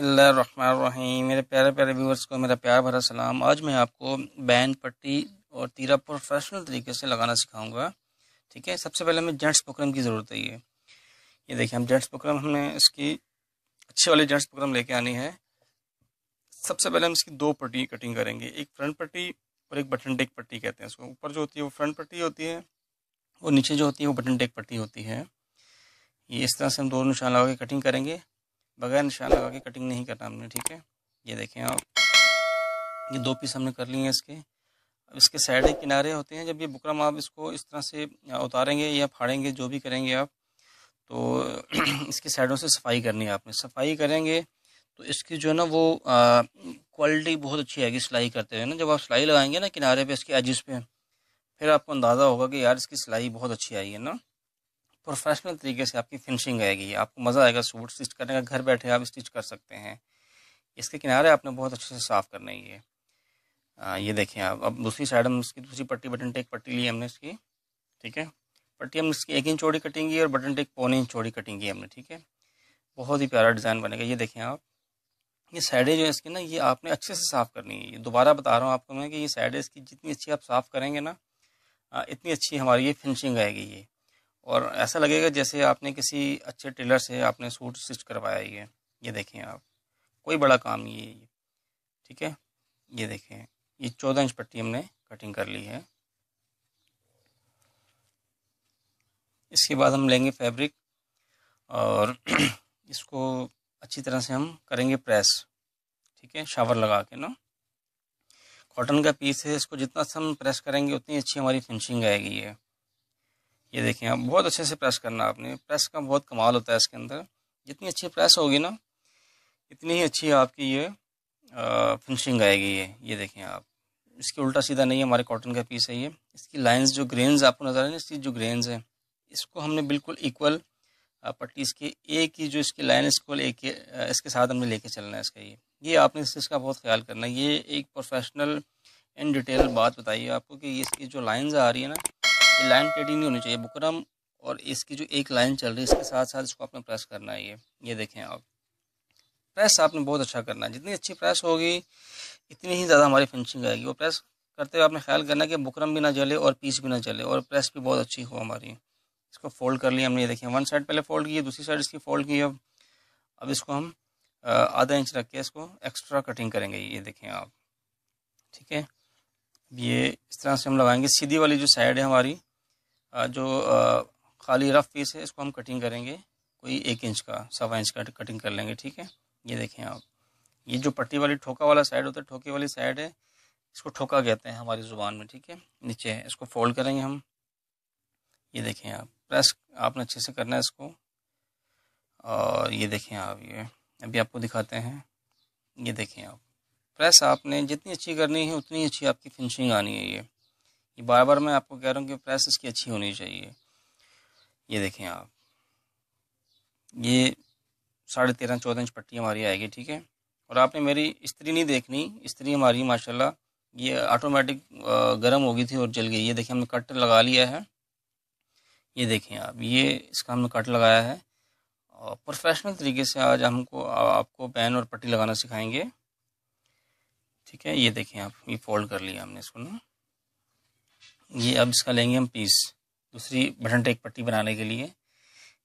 रहीम मेरे प्यारे प्यारे व्यूवर्स को मेरा प्यार भरा सलाम आज मैं आपको बैंड पट्टी और तीरा प्रोफेशनल तरीके से लगाना सिखाऊंगा ठीक है सबसे पहले हमें जेंट्स पकड़म की ज़रूरत है ये ये देखिए हम जेंट्स पकड़म हमें इसकी अच्छे वाले जेंट्स पकड़म लेके आनी है सबसे पहले हम इसकी दो पट्टी कटिंग करेंगे एक फ्रंट पट्टी और एक बटन टेक पट्टी कहते हैं उसको ऊपर जो होती है वो फ्रंट पट्टी होती है और नीचे जो होती है वो बटन टेक पट्टी होती है ये इस तरह से हम दो निशान लगा के कटिंग करेंगे बगैर निशान लगा के कटिंग नहीं करना हमने ठीक है ये देखें आप ये दो पीस हमने कर लिए हैं इसके अब इसके साइड किनारे होते हैं जब ये बुकरम आप इसको इस तरह से उतारेंगे या फाड़ेंगे जो भी करेंगे आप तो इसके साइडों से सफाई करनी है आपने सफाई करेंगे तो इसकी जो है ना वो क्वालिटी बहुत अच्छी आएगी सिलाई करते हुए ना जब आप सिलाई लगाएंगे ना किनारे पे इसके एजिस पे फिर आपको अंदाज़ा होगा कि यार इसकी सिलाई बहुत अच्छी आई है ना प्रोफेशनल तरीके से आपकी फिनिशिंग आएगी आपको मज़ा आएगा सूट स्टिच करने का घर बैठे आप स्टिच कर सकते हैं इसके किनारे आपने बहुत अच्छे से साफ़ करना ही है आ, ये देखें आप अब दूसरी साइड हम इसकी दूसरी पट्टी बटन टेक पट्टी ली हमने इसकी ठीक है पट्टी हम इसकी एक इंच चौड़ी कटिंग की और बटन टेक पौने इंच चौड़ी कटिंग की हमने ठीक है बहुत ही प्यारा डिज़ाइन बनेगा ये देखें आप ये साइडें जो है इसकी ना ये आपने अच्छे से साफ़ करनी है दोबारा बता रहा हूँ आपको मैं कि ये साइडें इसकी जितनी अच्छी आप साफ़ करेंगे ना इतनी अच्छी हमारी ये फिनिशिंग आएगी ये और ऐसा लगेगा जैसे आपने किसी अच्छे टेलर से आपने सूट स्टिच करवाया ये ये देखें आप कोई बड़ा काम नहीं है ये ठीक है ये देखें ये चौदह इंच पट्टी हमने कटिंग कर ली है इसके बाद हम लेंगे फैब्रिक और इसको अच्छी तरह से हम करेंगे प्रेस ठीक है शावर लगा के ना कॉटन का पीस है इसको जितना हम प्रेस करेंगे उतनी अच्छी हमारी फिनिशिंग आएगी ये ये देखें आप बहुत अच्छे से प्रेस करना आपने प्रेस का बहुत कमाल होता है इसके अंदर जितनी अच्छी प्रेस होगी ना इतनी ही अच्छी आपकी ये फिनिशिंग आएगी ये ये देखें आप इसके उल्टा सीधा नहीं है हमारे कॉटन का पीस है ये इसकी लाइंस जो ग्रेन्स आपको नज़र आ रही इसकी जो ग्रेन्स हैं इसको हमने बिल्कुल इक्वल पट्टी इसके एक ही जो इसकी लाइन इसको लेके इसके साथ हमने लेके चलना है इसका ये ये आपने इस चीज़ का बहुत ख्याल करना है ये एक प्रोफेशनल इन डिटेल बात बताइए आपको कि इसकी जो लाइन्स आ रही है ना ये लाइन टेढ़ी नहीं होनी चाहिए बुकरम और इसकी जो एक लाइन चल रही है इसके साथ साथ इसको आपने प्रेस करना है ये ये देखें आप प्रेस आपने बहुत अच्छा करना है जितनी अच्छी प्रेस होगी इतनी ही ज़्यादा हमारी फिनिशिंग आएगी और प्रेस करते हुए आपने ख्याल करना कि बुकरम भी ना जले और पीस भी ना जले और प्रेस भी बहुत अच्छी हो हमारी इसको फोल्ड कर लिया हमने ये देखें वन साइड पहले फोल्ड की दूसरी साइड इसकी फोल्ड की अब अब इसको हम आधा इंच रख के इसको एक्स्ट्रा कटिंग करेंगे ये देखें आप ठीक है ये इस तरह से हम लगाएंगे सीधी वाली जो साइड है हमारी जो खाली रफ पीस है इसको हम कटिंग करेंगे कोई एक इंच का सवा इंच का कटिंग कर लेंगे ठीक है ये देखें आप ये जो पट्टी वाली ठोका वाला साइड होता है ठोके वाली साइड है इसको ठोका कहते हैं हमारी ज़ुबान में ठीक है नीचे है इसको फोल्ड करेंगे हम ये देखें आप प्रेस आपने अच्छे से करना है इसको और ये देखें आप ये अभी आपको दिखाते हैं ये देखें आप प्रेस आपने जितनी अच्छी करनी है उतनी अच्छी आपकी फिनिशिंग आनी है ये ये बार बार मैं आपको कह रहा हूँ कि प्रेस इसकी अच्छी होनी चाहिए ये देखें आप ये साढ़े तेरह चौदह इंच पट्टी हमारी आएगी ठीक है और आपने मेरी स्त्री नहीं देखनी स्त्री हमारी माशाल्लाह ये ऑटोमेटिक गर्म हो गई थी और जल गई ये देखें हमने कट लगा लिया है ये देखें आप ये इसका हमने कट लगाया है और प्रोफेशनल तरीके से आज हमको आपको पेन और पट्टी लगाना सिखाएंगे ठीक है ये देखें आप ये फोल्ड कर लिया हमने इसको ना ये अब इसका लेंगे हम पीस दूसरी बटन टेक पट्टी बनाने के लिए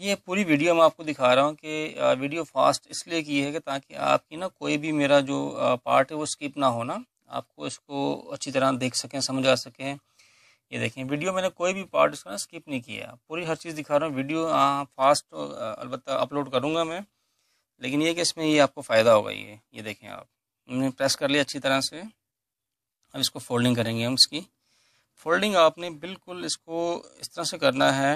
ये पूरी वीडियो मैं आपको दिखा रहा हूँ कि वीडियो फास्ट इसलिए की है कि ताकि आपकी ना कोई भी मेरा जो पार्ट है वो स्किप ना होना आपको इसको अच्छी तरह देख सकें समझ आ सकें ये देखें वीडियो मैंने कोई भी पार्ट इसका ना स्किप नहीं किया पूरी हर चीज़ दिखा रहा हूँ वीडियो फास्ट अलबत्त अपलोड करूँगा मैं लेकिन ये कि इसमें ये आपको फ़ायदा होगा ये ये देखें आप हमने प्रेस कर लिया अच्छी तरह से अब इसको फोल्डिंग करेंगे हम इसकी फोल्डिंग आपने बिल्कुल इसको इस तरह से करना है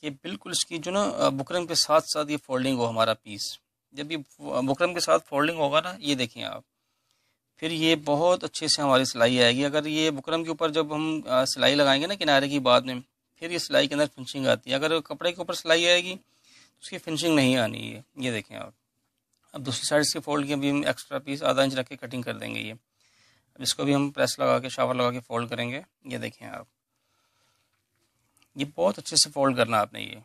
कि बिल्कुल इसकी जो ना बुकरम के साथ साथ ये फोल्डिंग हो हमारा पीस जब ये बुकरम के साथ फोल्डिंग होगा ना ये देखें आप फिर ये बहुत अच्छे से हमारी सिलाई आएगी अगर ये बुकरम के ऊपर जब हम सिलाई लगाएंगे ना किनारे की बाद में फिर ये सिलाई के अंदर फिनिशिंग आती है अगर कपड़े के ऊपर सिलाई आएगी तो उसकी फिनिशिंग नहीं आनी है ये देखें आप अब दूसरी साइड से फोल्ड के अभी हम एक्स्ट्रा पीस आधा इंच रख के कटिंग कर देंगे ये अब इसको भी हम प्रेस लगा के शावर लगा के फोल्ड करेंगे ये देखें आप ये बहुत अच्छे से फोल्ड करना आपने ये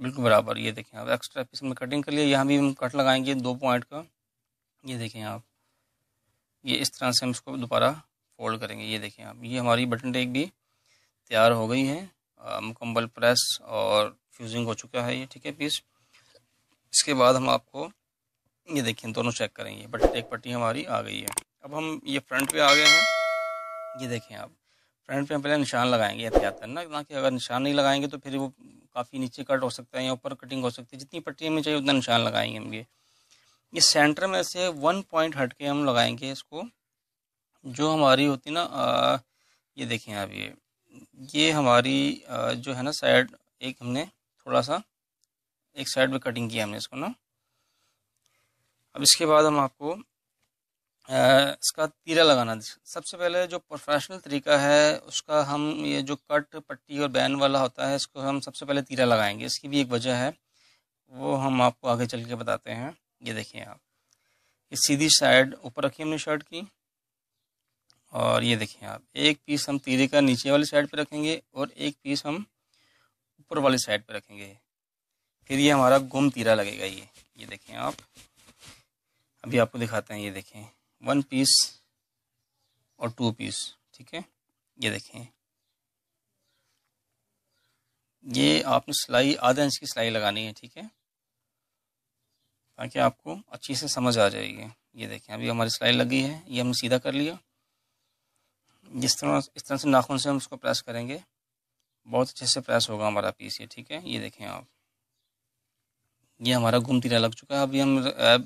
बिल्कुल बराबर ये देखें आप एक्स्ट्रा पीस में कटिंग कर लिया यहाँ भी हम कट लगाएंगे दो पॉइंट का ये देखें आप ये इस तरह से हम इसको दोबारा फोल्ड करेंगे ये देखें आप ये हमारी बटन टेक भी तैयार हो गई है मुकम्मल प्रेस और फ्यूजिंग हो चुका है ये ठीक है पीस इसके बाद हम आपको ये देखें दोनों चेक करेंगे बटन टेक पट्टी हमारी आ गई है अब हम ये फ्रंट पे आ गए हैं ये देखें आप फ्रंट पे हम पहले निशान लगाएंगे एहतियात ना ना कि अगर निशान नहीं लगाएंगे तो फिर वो काफ़ी नीचे कट हो सकता है या ऊपर कटिंग हो सकती है जितनी पट्टी हमें चाहिए उतना निशान लगाएंगे हम ये ये सेंटर में से वन पॉइंट हट के हम लगाएंगे इसको जो हमारी होती ना आ, ये देखें आप ये ये हमारी आ, जो है ना साइड एक हमने थोड़ा सा एक साइड पर कटिंग किया हमने इसको ना अब इसके बाद हम आपको इसका तीरा लगाना सबसे पहले जो प्रोफेशनल तरीका है उसका हम ये जो कट पट्टी और बैन वाला होता है इसको हम सबसे पहले तीरा लगाएंगे इसकी भी एक वजह है वो हम आपको आगे चल के बताते हैं ये देखिए आप ये सीधी साइड ऊपर रखी हमने शर्ट की और ये देखिए आप एक पीस हम तीरे का नीचे वाली साइड पर रखेंगे और एक पीस हम ऊपर वाली साइड पर रखेंगे फिर ये हमारा गुम तीरा लगेगा ये ये देखें आप अभी आपको दिखाते हैं ये देखें वन पीस और टू पीस ठीक है ये देखें ये आपने सिलाई आधा इंच की सिलाई लगानी है ठीक है ताकि आपको अच्छी से समझ आ जाएगी ये देखें अभी हमारी सिलाई लगी है ये हमने सीधा कर लिया जिस तरह इस तरह से नाखून से हम उसको प्रेस करेंगे बहुत अच्छे से प्रेस होगा हमारा पीस ये ठीक है ये देखें आप ये हमारा रह लग चुका है अभी हम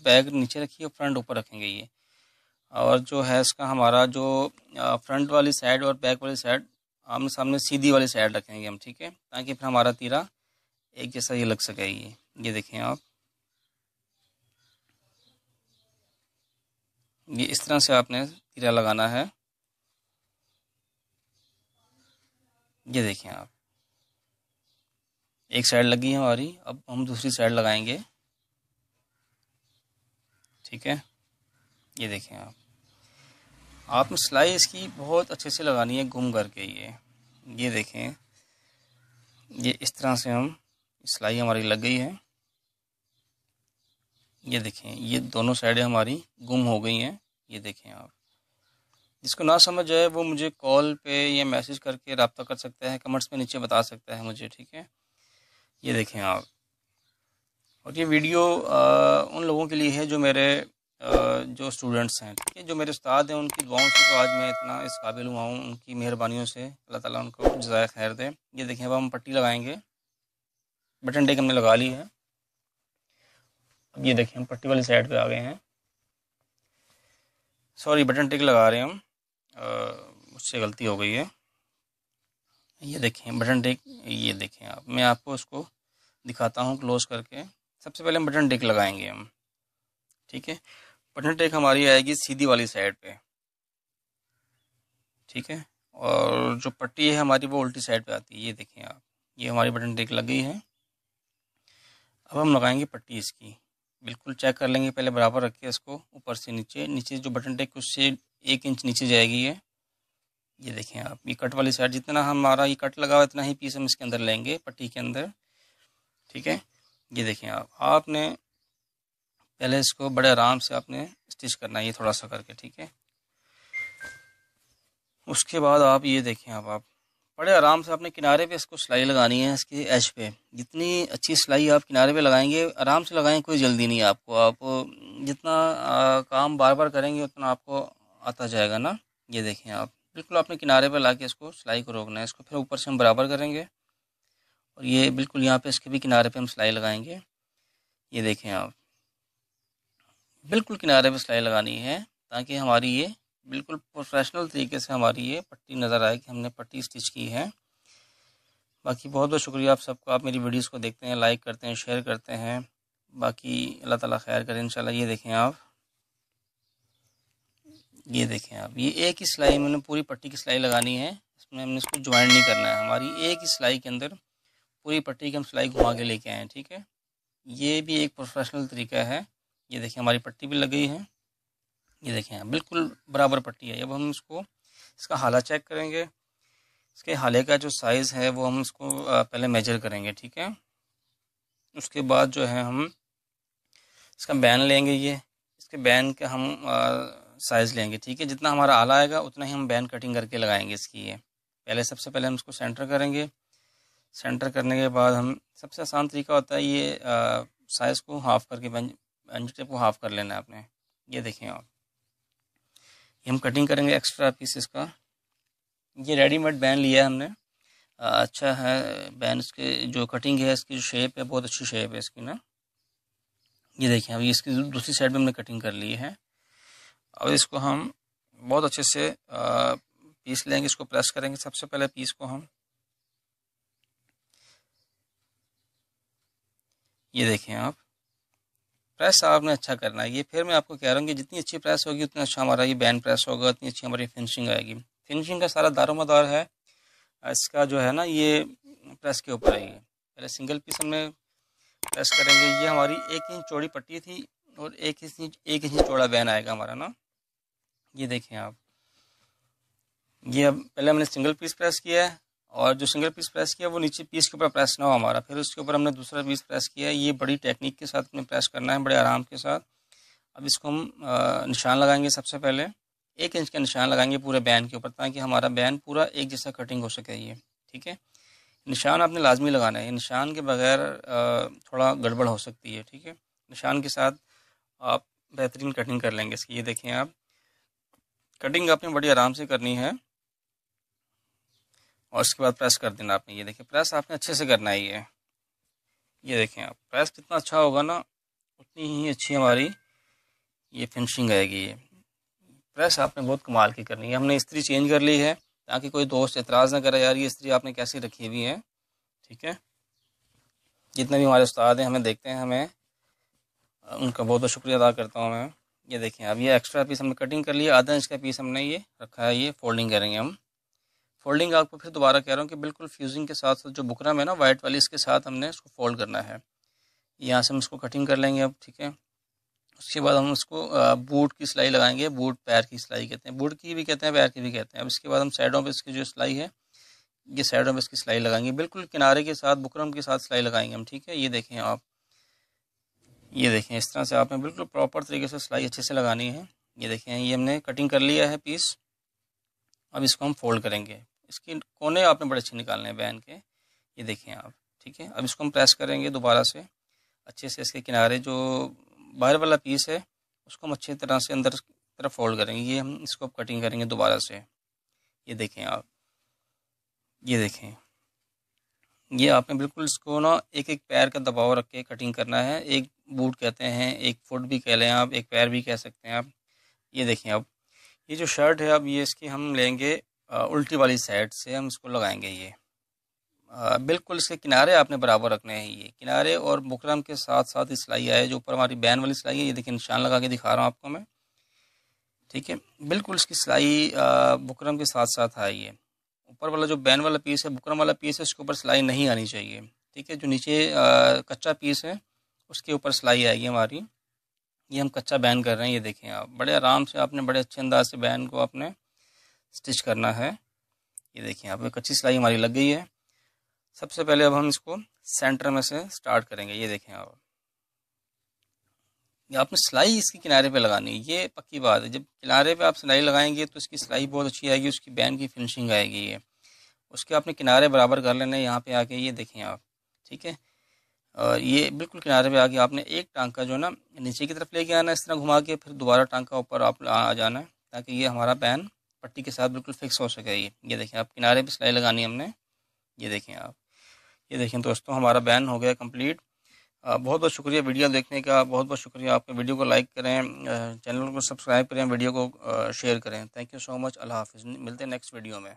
बैग नीचे रखिए फ्रंट ऊपर रखेंगे ये और जो है इसका हमारा जो फ्रंट वाली साइड और बैक वाली साइड आमने सामने सीधी वाली साइड रखेंगे हम ठीक है ताकि फिर हमारा तीरा एक जैसा ये लग ये ये देखें आप ये इस तरह से आपने तीरा लगाना है ये देखें आप एक साइड लगी है हमारी अब हम दूसरी साइड लगाएंगे ठीक है ये देखें आप आपने सिलाई इसकी बहुत अच्छे से लगानी है गुम करके ये ये देखें ये इस तरह से हम सिलाई हमारी लग गई है ये देखें ये दोनों साइडें हमारी गुम हो गई हैं ये देखें आप जिसको ना समझ आए वो मुझे कॉल पे या मैसेज करके रबता कर सकता है कमेंट्स में नीचे बता सकता है मुझे ठीक है ये देखें आप और ये वीडियो आ, उन लोगों के लिए है जो मेरे जो स्टूडेंट्स हैं ठीक है जो मेरे उस्ताद हैं उनकी दुआओं से तो आज मैं इतना इस काबिल हुआ हूँ उनकी मेहरबानियों से अल्लाह ताला उनको जजाय खैर दे ये देखें अब हम पट्टी लगाएंगे बटन टेक हमने लगा ली है अब ये देखें हम पट्टी वाली साइड पे आ गए हैं सॉरी बटन टेक लगा रहे हैं हम उससे गलती हो गई है ये देखें बटन टेक ये देखें आप मैं आपको उसको दिखाता हूँ क्लोज करके सबसे पहले हम बटन टेक लगाएंगे हम ठीक है बटन टेक हमारी आएगी सीधी वाली साइड पे ठीक है और जो पट्टी है हमारी वो उल्टी साइड पे आती है ये देखें आप ये हमारी बटन टेक लग गई है अब हम लगाएंगे पट्टी इसकी बिल्कुल चेक कर लेंगे पहले बराबर रख के इसको ऊपर से नीचे नीचे जो बटन टेक उससे एक इंच नीचे जाएगी ये ये देखें आप ये कट वाली साइड जितना हमारा ये कट लगा हुआ इतना ही पीस हम इसके अंदर लेंगे पट्टी के अंदर ठीक है ये देखें आप आपने पहले इसको बड़े आराम से आपने स्टिच करना है ये थोड़ा सा करके ठीक है उसके बाद आप ये देखें आप आप बड़े आराम से आपने किनारे पे इसको सिलाई लगानी है इसके एच पे जितनी अच्छी सिलाई आप किनारे पे लगाएंगे आराम से लगाएं कोई जल्दी नहीं आपको आप जितना आ, काम बार बार करेंगे उतना आपको आता जाएगा ना ये देखें आप बिल्कुल आपने किनारे पे ला के इसको सिलाई को रोकना है इसको फिर ऊपर से हम बराबर करेंगे और ये बिल्कुल यहाँ पर इसके भी किनारे पर हम सिलाई लगाएंगे ये देखें आप बिल्कुल किनारे पर सिलाई लगानी है ताकि हमारी ये बिल्कुल प्रोफेशनल तरीके से हमारी ये पट्टी नज़र आए कि हमने पट्टी स्टिच की है बाकी बहुत बहुत शुक्रिया आप सबको आप मेरी वीडियोस को देखते हैं लाइक करते हैं शेयर करते हैं बाकी अल्लाह ताला खैर करें इंशाल्लाह ये देखें आप ये देखें आप ये एक ही सिलाई मैंने पूरी पट्टी की सिलाई लगानी है इसमें हमने इसको ज्वाइन नहीं करना है हमारी एक ही सिलाई के अंदर पूरी पट्टी की हम सिलाई घुमा के लेके आए हैं ठीक है ये भी एक प्रोफेशनल तरीका है ये देखें हमारी पट्टी भी लग गई है ये देखें हाँ, बिल्कुल बराबर पट्टी है अब हम इसको इसका हाला चेक करेंगे इसके हाले का जो साइज़ है वो हम इसको पहले मेजर करेंगे ठीक है उसके बाद जो है हम इसका बैन लेंगे ये इसके बैन का हम साइज़ लेंगे ठीक है जितना हमारा आला आएगा उतना ही हम बैन कटिंग करके लगाएंगे इसकी ये पहले सबसे पहले हम इसको सेंटर करेंगे सेंटर करने के बाद हम सबसे आसान तरीका होता है ये साइज़ को हाफ़ करके एडजेक्टिव को हाफ कर लेना है आपने ये देखें आप ये हम कटिंग करेंगे एक्स्ट्रा पीसेस का ये रेडीमेड बैन लिया है हमने अच्छा है बैन इसके जो कटिंग है इसकी जो शेप है बहुत अच्छी शेप है इसकी ना ये देखिए अब इसकी दूसरी साइड में हमने कटिंग कर ली है अब इसको हम बहुत अच्छे से आ, पीस लेंगे इसको प्रेस करेंगे सबसे पहले पीस को हम ये देखें आप प्रेस आपने अच्छा करना है ये फिर मैं आपको कह रहा हूँ कि जितनी अच्छी प्रेस होगी उतना अच्छा हमारा ये बैंड प्रेस होगा उतनी अच्छी हमारी फिनिशिंग आएगी फिनिशिंग का सारा दारोमदार है इसका जो है ना ये प्रेस के ऊपर आएगी पहले सिंगल पीस हमने प्रेस करेंगे ये हमारी एक इंच चौड़ी पट्टी थी और एक इंच एक इंच चौड़ा बैन आएगा हमारा ना ये देखें आप ये अब पहले हमने सिंगल पीस प्रेस किया है और जो सिंगल पीस प्रेस किया वो नीचे पीस के ऊपर प्रेस ना हो हमारा फिर उसके ऊपर हमने दूसरा पीस प्रेस किया ये बड़ी टेक्निक के साथ हमें प्रेस करना है बड़े आराम के साथ अब इसको हम निशान लगाएंगे सबसे पहले एक इंच का निशान लगाएंगे पूरे बैन के ऊपर ताकि हमारा बैन पूरा एक जैसा कटिंग हो सके ये ठीक है निशान आपने लाजमी लगाना है निशान के बगैर थोड़ा गड़बड़ हो सकती है ठीक है निशान के साथ आप बेहतरीन कटिंग कर लेंगे इसकी ये देखें आप कटिंग आपने बड़ी आराम से करनी है और उसके बाद प्रेस कर देना आपने ये देखिए प्रेस आपने अच्छे से करना है ये ये देखें आप प्रेस जितना अच्छा होगा ना उतनी ही अच्छी हमारी ये फिनिशिंग आएगी ये प्रेस आपने बहुत कमाल की करनी है हमने इस्त्री चेंज कर ली है ताकि कोई दोस्त एतराज़ ना करे यार ये इस्त्री आपने कैसी रखी हुई है ठीक है जितने भी हमारे उस्ताद हैं हमें देखते हैं हमें उनका बहुत बहुत शुक्रिया अदा करता हूँ मैं ये देखें अब ये एक्स्ट्रा पीस हमने कटिंग कर लिया आधा इंच का पीस हमने ये रखा है ये फोल्डिंग करेंगे हम फोल्डिंग आपको फिर दोबारा कह रहा हूँ कि बिल्कुल फ्यूजिंग के साथ साथ जो बुकरम है ना वाइट वाली इसके साथ हमने इसको फोल्ड करना है यहाँ से हम इसको कटिंग कर लेंगे अब ठीक है उसके बाद हम उसको बूट की सिलाई लगाएंगे बूट पैर की सिलाई कहते हैं बूट की भी कहते हैं पैर की भी कहते हैं अब इसके बाद हम साइडों पर इसकी जो सिलाई है ये साइडों पर इसकी सिलाई लगाएंगे बिल्कुल किनारे के साथ बुकरम के साथ सिलाई लगाएंगे हम ठीक है ये देखें आप ये देखें इस तरह से आपने बिल्कुल प्रॉपर तरीके से सिलाई अच्छे से लगानी है ये देखें ये हमने कटिंग कर लिया है पीस अब इसको हम फोल्ड करेंगे इसके कोने आपने बड़े अच्छे निकालने हैं बैन के ये देखें आप ठीक है अब इसको हम प्रेस करेंगे दोबारा से अच्छे से इसके किनारे जो बाहर वाला पीस है उसको हम अच्छी तरह से अंदर तरफ फोल्ड करेंगे ये हम इसको कटिंग करेंगे दोबारा से ये देखें आप ये देखें ये आपने बिल्कुल इसको ना एक एक पैर का दबाव रख के कटिंग करना है एक बूट कहते हैं एक फुट भी कह लें आप एक पैर भी कह सकते हैं आप ये देखें आप ये जो शर्ट है अब ये इसकी हम लेंगे उल्टी वाली साइड से हम इसको लगाएंगे ये बिल्कुल इसके किनारे आपने बराबर रखने हैं ये किनारे और बुकरम के साथ साथ सिलाई है जो ऊपर हमारी बैन वाली सिलाई है ये देखिए निशान लगा के दिखा रहा हूँ आपको मैं ठीक है बिल्कुल इसकी सिलाई बुकरम के साथ साथ है ये ऊपर वाला जो बैन वाला पीस है बुकरम वाला पीस है उसके ऊपर सिलाई नहीं आनी चाहिए ठीक है जो नीचे कच्चा पीस है उसके ऊपर सिलाई आएगी हमारी ये हम कच्चा बैन कर रहे हैं ये देखें आप बड़े आराम से आपने बड़े अच्छे अंदाज से बैन को आपने स्टिच करना है ये देखिए यहाँ पे कच्ची सिलाई हमारी लग गई है सबसे पहले अब हम इसको सेंटर में से स्टार्ट करेंगे ये देखें आप आपने सिलाई इसके किनारे पे लगानी है ये पक्की बात है जब किनारे पे आप सिलाई लगाएंगे तो इसकी सिलाई बहुत अच्छी आएगी उसकी बैन की फिनिशिंग आएगी ये उसके आपने किनारे बराबर कर लेना है यहाँ पे आके ये देखें आप ठीक है और ये बिल्कुल किनारे पे आके आपने एक टांका जो जो ना नीचे की तरफ लेके आना इस तरह घुमा के फिर दोबारा टांका ऊपर आप आ जाना है ताकि ये हमारा बैन पट्टी के साथ बिल्कुल फिक्स हो सके ये ये देखें आप किनारे पर सिलाई लगानी हमने ये देखें आप ये देखें दोस्तों हमारा बैन हो गया कंप्लीट बहुत बहुत शुक्रिया वीडियो देखने का बहुत बहुत शुक्रिया आपके वीडियो को लाइक करें चैनल को सब्सक्राइब करें वीडियो को शेयर करें थैंक यू सो मच अल्लाह हाफिज़ मिलते हैं नेक्स्ट वीडियो में